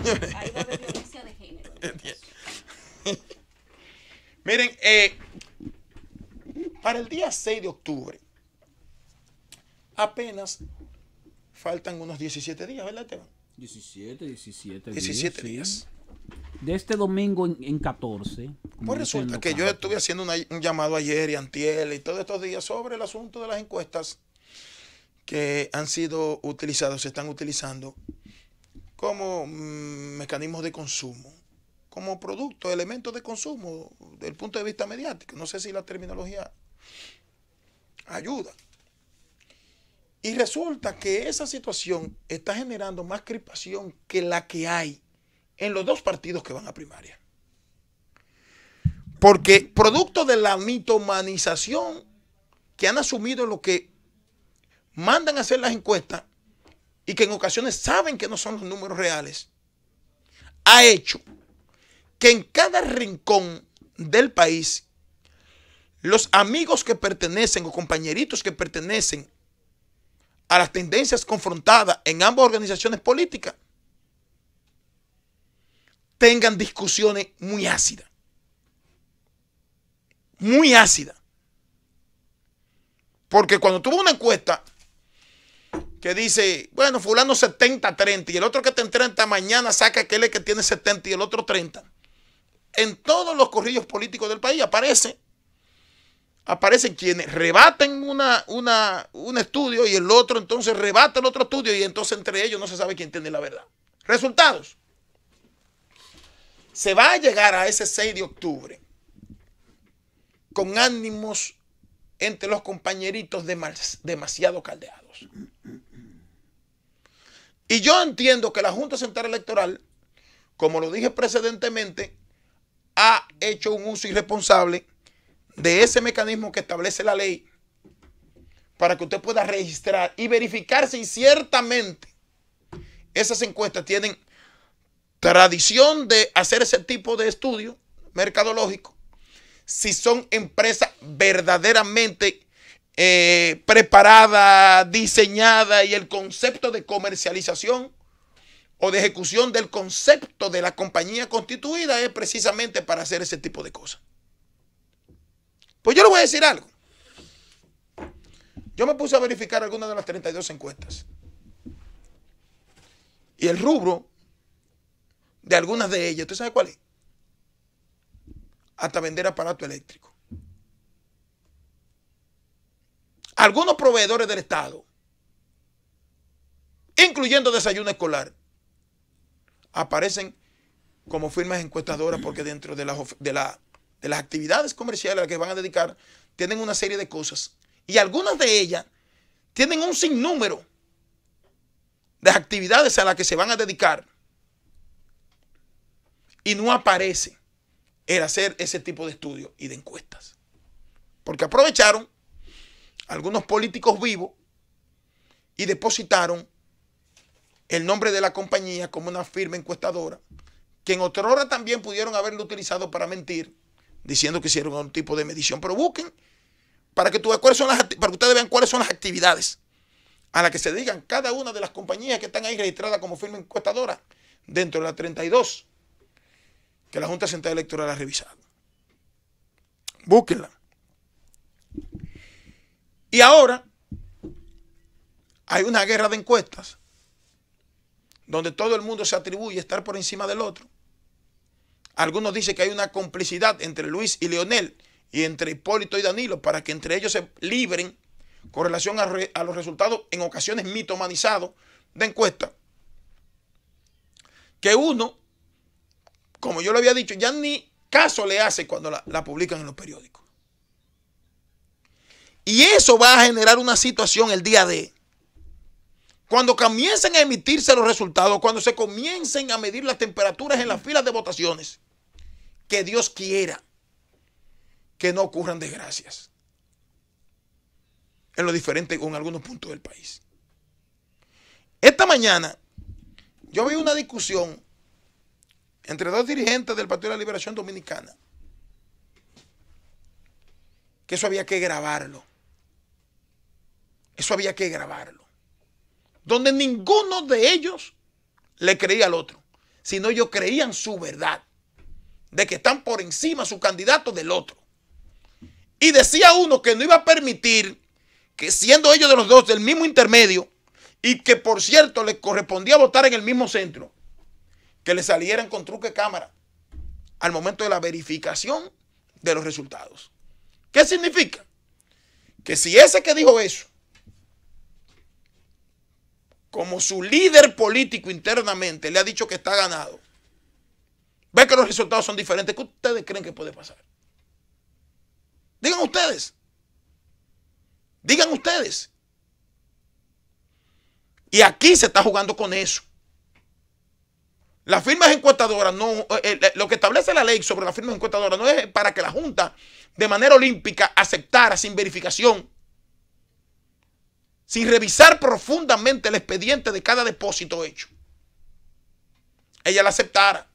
Miren, eh, para el día 6 de octubre, apenas faltan unos 17 días, ¿verdad, Esteban? 17, 17 días. 17 días. De este domingo en, 14. Pues resulta que yo estuve haciendo un llamado ayer y antiel y todos estos días sobre el asunto de las encuestas que han sido utilizadas, se están utilizando como mm, mecanismos de consumo, como productos, elementos de consumo, desde el punto de vista mediático. No sé si la terminología ayuda. Y resulta que esa situación está generando más crispación que la que hay en los dos partidos que van a primaria. Porque producto de la mitomanización que han asumido lo que mandan a hacer las encuestas y que en ocasiones saben que no son los números reales, ha hecho que en cada rincón del país, los amigos que pertenecen o compañeritos que pertenecen a las tendencias confrontadas en ambas organizaciones políticas, tengan discusiones muy ácidas. Muy ácidas. Porque cuando tuvo una encuesta, que dice, bueno, fulano 70, 30, y el otro que te 30 mañana saca aquel que tiene 70 y el otro 30. En todos los corrillos políticos del país aparece, aparecen quienes rebaten una, una, un estudio y el otro entonces rebata el otro estudio y entonces entre ellos no se sabe quién tiene la verdad. Resultados. Se va a llegar a ese 6 de octubre con ánimos entre los compañeritos demasiado caldeados. Y yo entiendo que la Junta Central Electoral, como lo dije precedentemente, ha hecho un uso irresponsable de ese mecanismo que establece la ley para que usted pueda registrar y verificar si ciertamente esas encuestas tienen tradición de hacer ese tipo de estudio mercadológico, si son empresas verdaderamente eh, preparada, diseñada y el concepto de comercialización o de ejecución del concepto de la compañía constituida es precisamente para hacer ese tipo de cosas. Pues yo le voy a decir algo. Yo me puse a verificar algunas de las 32 encuestas. Y el rubro de algunas de ellas, ¿usted sabe cuál es? Hasta vender aparato eléctrico. algunos proveedores del Estado, incluyendo desayuno escolar, aparecen como firmas encuestadoras porque dentro de las, actividades comerciales a las que van a dedicar, tienen una serie de cosas. Y algunas de ellas tienen un sinnúmero de actividades a las que se van a dedicar. Y no aparece el hacer ese tipo de estudios y de encuestas. Porque aprovecharon algunos políticos vivos y depositaron el nombre de la compañía como una firma encuestadora, que en otra hora también pudieron haberlo utilizado para mentir, diciendo que hicieron algún tipo de medición. Pero busquen para que, tú, son las, para ustedes vean cuáles son las actividades a las que se digan cada una de las compañías que están ahí registradas como firma encuestadora dentro de la 32 que la Junta Central Electoral ha revisado. Búsquenla. Y ahora hay una guerra de encuestas donde todo el mundo se atribuye a estar por encima del otro. Algunos dicen que hay una complicidad entre Luis y Leonel y entre Hipólito y Danilo para que entre ellos se libren con relación a, los resultados en ocasiones mitomanizados de encuesta. Que uno, como yo lo había dicho, ya ni caso le hace cuando la publican en los periódicos. Y eso va a generar una situación el día de. Cuando comiencen a emitirse los resultados, cuando se comiencen a medir las temperaturas en las filas de votaciones, que Dios quiera que no ocurran desgracias en lo diferente con algunos puntos del país. Esta mañana yo vi una discusión entre dos dirigentes del Partido de la Liberación Dominicana, que eso había que grabarlo. Eso había que grabarlo. Donde ninguno de ellos le creía al otro, sino ellos creían su verdad, de que están por encima su candidato del otro. Y decía uno que no iba a permitir que siendo ellos de los dos del mismo intermedio, y que por cierto les correspondía votar en el mismo centro, que le salieran con truque cámara al momento de la verificación de los resultados. ¿Qué significa? Que si ese que dijo eso como su líder político internamente le ha dicho que está ganado, ve que los resultados son diferentes, ¿qué ustedes creen que puede pasar? Digan ustedes. Digan ustedes. Y aquí se está jugando con eso. Las firmas encuestadoras no, eh, eh, lo que establece la ley sobre las firmas encuestadoras no es para que la Junta de manera olímpica aceptara sin verificación sin revisar profundamente el expediente de cada depósito hecho. Ella la aceptara.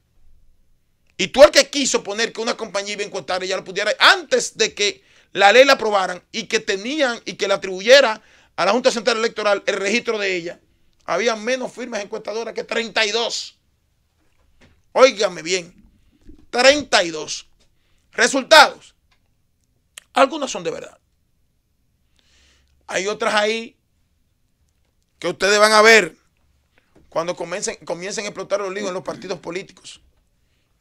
Y tú el que quiso poner que una compañía iba a encuestar, ella lo pudiera, antes de que la ley la aprobaran y que tenían y que le atribuyera a la Junta Central Electoral el registro de ella, había menos firmas encuestadoras que 32. Óigame bien, 32. Resultados. Algunas son de verdad. Hay otras ahí que ustedes van a ver cuando comiencen, a explotar los líos en los partidos políticos,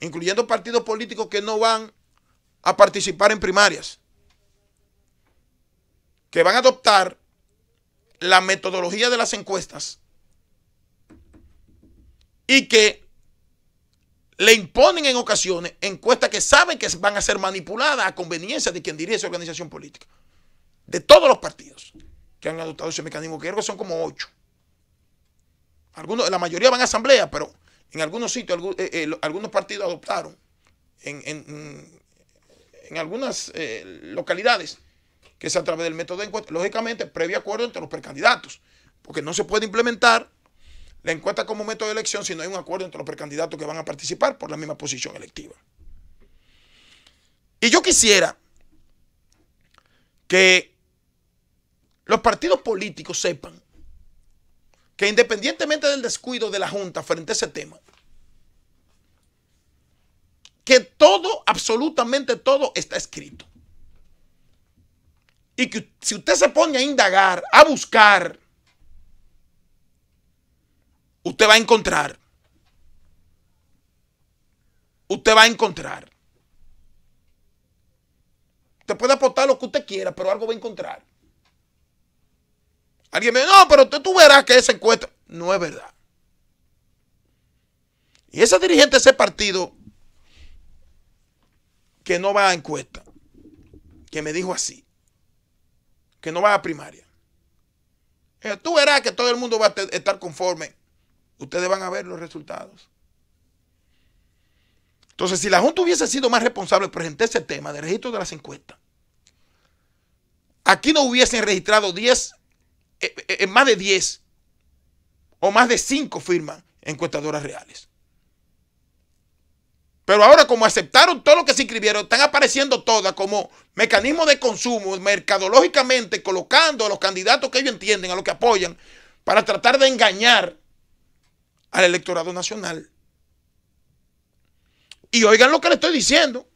incluyendo partidos políticos que no van a participar en primarias, que van a adoptar la metodología de las encuestas y que le imponen en ocasiones encuestas que saben que van a ser manipuladas a conveniencia de quien dirige esa organización política, de todos los partidos que han adoptado ese mecanismo, que son como ocho. Algunos, la mayoría van a asamblea, pero en algunos sitios, eh, eh, algunos partidos adoptaron en, mm, algunas eh, localidades que es a través del método de encuesta, lógicamente previo acuerdo entre los precandidatos, porque no se puede implementar la encuesta como método de elección si no hay un acuerdo entre los precandidatos que van a participar por la misma posición electiva. Y yo quisiera que los partidos políticos sepan que independientemente del descuido de la Junta frente a ese tema, que todo, absolutamente todo está escrito. Y que si usted se pone a indagar, a buscar, usted va a encontrar. Usted va a encontrar. Usted puede aportar lo que usted quiera, pero algo va a encontrar. Alguien me dice, no, pero tú, verás que esa encuesta... No es verdad. Y ese dirigente de ese partido que no va a encuesta, que me dijo así, que no va a primaria. Eh, tú verás que todo el mundo va a estar conforme. Ustedes van a ver los resultados. Entonces, si la Junta hubiese sido más responsable, presenté ese tema de registro de las encuestas. Aquí no hubiesen registrado 10 en eh, eh, eh, más de 10 o más de 5 firman encuestadoras reales. Pero ahora como aceptaron todo lo que se inscribieron, están apareciendo todas como mecanismo de consumo, mercadológicamente colocando a los candidatos que ellos entienden, a los que apoyan, para tratar de engañar al electorado nacional. Y oigan lo que le estoy diciendo.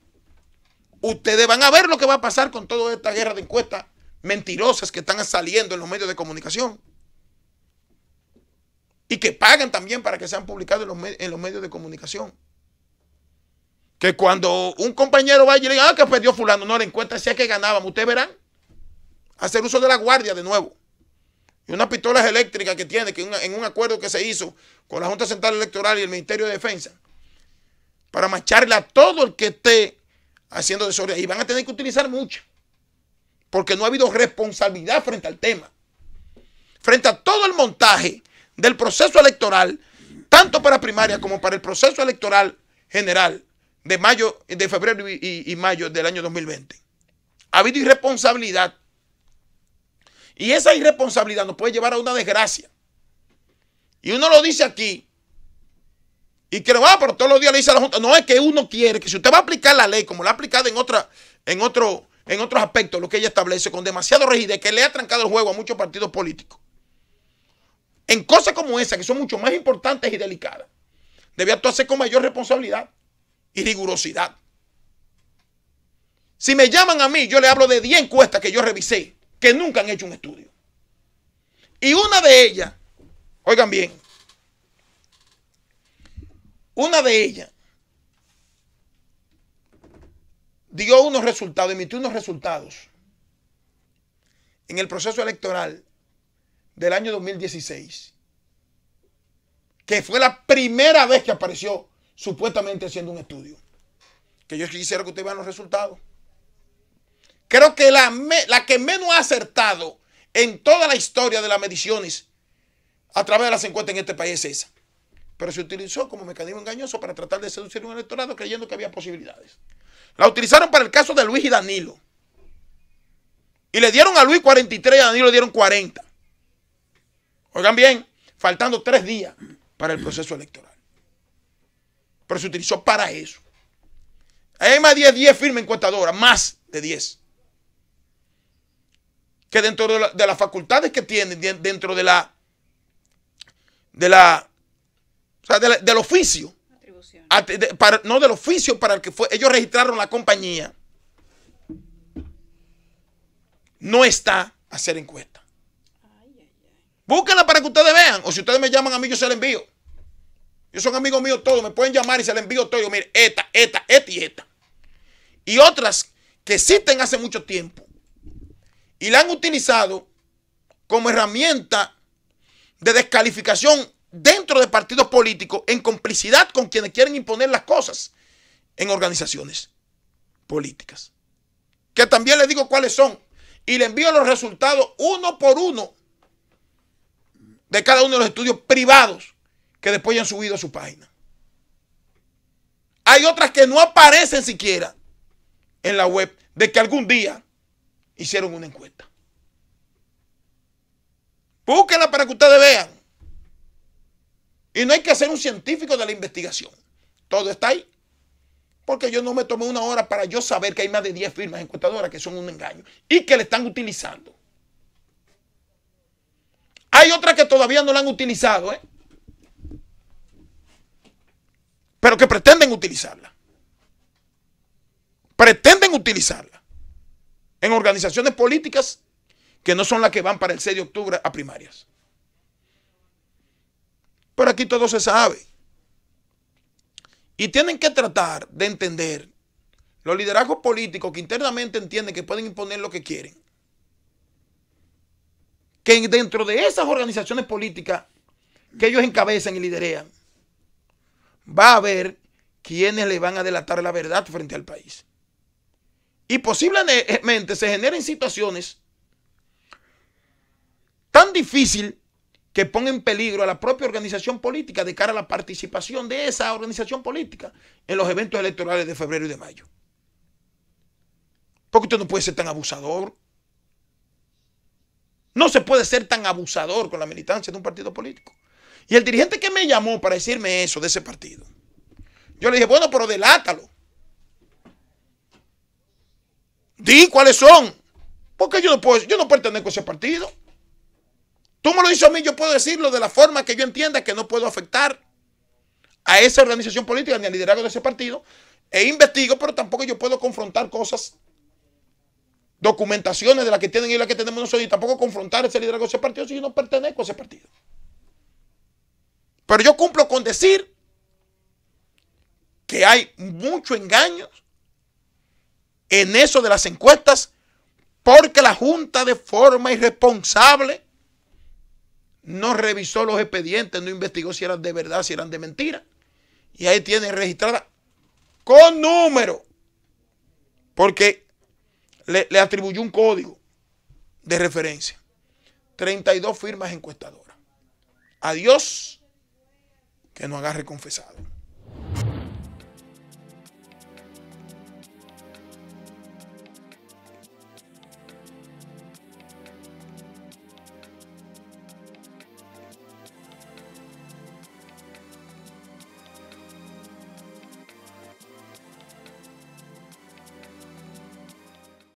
Ustedes van a ver lo que va a pasar con toda esta guerra de encuestas mentirosas que están saliendo en los medios de comunicación y que pagan también para que sean publicados en los, medios de comunicación. Que cuando un compañero va y le diga, ah, que perdió fulano, no le encuentra, si que ganábamos ustedes verán. Hacer uso de la guardia de nuevo. Y unas pistolas eléctricas que tiene, que en un acuerdo que se hizo con la Junta Central Electoral y el Ministerio de Defensa, para macharle a todo el que esté haciendo desorden, Y van a tener que utilizar muchas porque no ha habido responsabilidad frente al tema. Frente a todo el montaje del proceso electoral, tanto para primaria como para el proceso electoral general de mayo, de febrero y, mayo del año 2020. Ha habido irresponsabilidad. Y esa irresponsabilidad nos puede llevar a una desgracia. Y uno lo dice aquí. Y que va, por todos los días le dice a la Junta. No, es que uno quiere que si usted va a aplicar la ley como la ha aplicado en otra, en otro en otros aspectos lo que ella establece con demasiado rigidez que le ha trancado el juego a muchos partidos políticos. En cosas como esa, que son mucho más importantes y delicadas, debe actuarse con mayor responsabilidad y rigurosidad. Si me llaman a mí, yo le hablo de 10 encuestas que yo revisé, que nunca han hecho un estudio. Y una de ellas, oigan bien, una de ellas dio unos resultados, emitió unos resultados en el proceso electoral del año 2016, que fue la primera vez que apareció supuestamente haciendo un estudio. Que yo quisiera que ustedes vean los resultados. Creo que la, la que menos ha acertado en toda la historia de las mediciones a través de las encuestas en este país es esa. Pero se utilizó como mecanismo engañoso para tratar de seducir un electorado creyendo que había posibilidades. La utilizaron para el caso de Luis y Danilo. Y le dieron a Luis 43 y a Danilo le dieron 40. Oigan bien, faltando tres días para el proceso electoral. Pero se utilizó para eso. Hay más de 10, firmes encuestadoras, más de 10. Que dentro de, las facultades que tienen, dentro de la, de la, del oficio, no del oficio para el que fue. Ellos registraron la compañía. No está a hacer encuesta. Búsquenla para que ustedes vean. O si ustedes me llaman a mí, yo se la envío. Yo son amigos míos todos. Me pueden llamar y se la envío todo. Yo, mire, esta, esta, esta y esta. Y otras que existen hace mucho tiempo. Y la han utilizado como herramienta de descalificación dentro de partidos políticos en complicidad con quienes quieren imponer las cosas en organizaciones políticas. Que también les digo cuáles son y le envío los resultados uno por uno de cada uno de los estudios privados que después ya han subido a su página. Hay otras que no aparecen siquiera en la web de que algún día hicieron una encuesta. Búsquenla para que ustedes vean. Y no hay que hacer un científico de la investigación. Todo está ahí. Porque yo no me tomé una hora para yo saber que hay más de 10 firmas encuestadoras que son un engaño y que le están utilizando. Hay otras que todavía no la han utilizado, ¿eh? pero que pretenden utilizarla. Pretenden utilizarla en organizaciones políticas que no son las que van para el 6 de octubre a primarias. Pero aquí todo se sabe. Y tienen que tratar de entender los liderazgos políticos que internamente entienden que pueden imponer lo que quieren. Que dentro de esas organizaciones políticas que ellos encabezan y liderean, va a haber quienes le van a delatar la verdad frente al país. Y posiblemente se generen situaciones tan difíciles que ponga en peligro a la propia organización política de cara a la participación de esa organización política en los eventos electorales de febrero y de mayo. Porque usted no puede ser tan abusador. No se puede ser tan abusador con la militancia de un partido político. Y el dirigente que me llamó para decirme eso de ese partido, yo le dije, bueno, pero delátalo. Di cuáles son. Porque yo no puedo, yo no pertenezco a ese partido. Tú me lo dices a mí, yo puedo decirlo de la forma que yo entienda que no puedo afectar a esa organización política ni al liderazgo de ese partido. E investigo, pero tampoco yo puedo confrontar cosas, documentaciones de las que tienen y las que tenemos nosotros, y tampoco confrontar ese liderazgo de ese partido si yo no pertenezco a ese partido. Pero yo cumplo con decir que hay mucho engaño en eso de las encuestas porque la Junta de forma irresponsable no revisó los expedientes, no investigó si eran de verdad, si eran de mentira. Y ahí tiene registrada con número, porque le, le atribuyó un código de referencia. 32 firmas encuestadoras. Adiós, que no agarre confesado.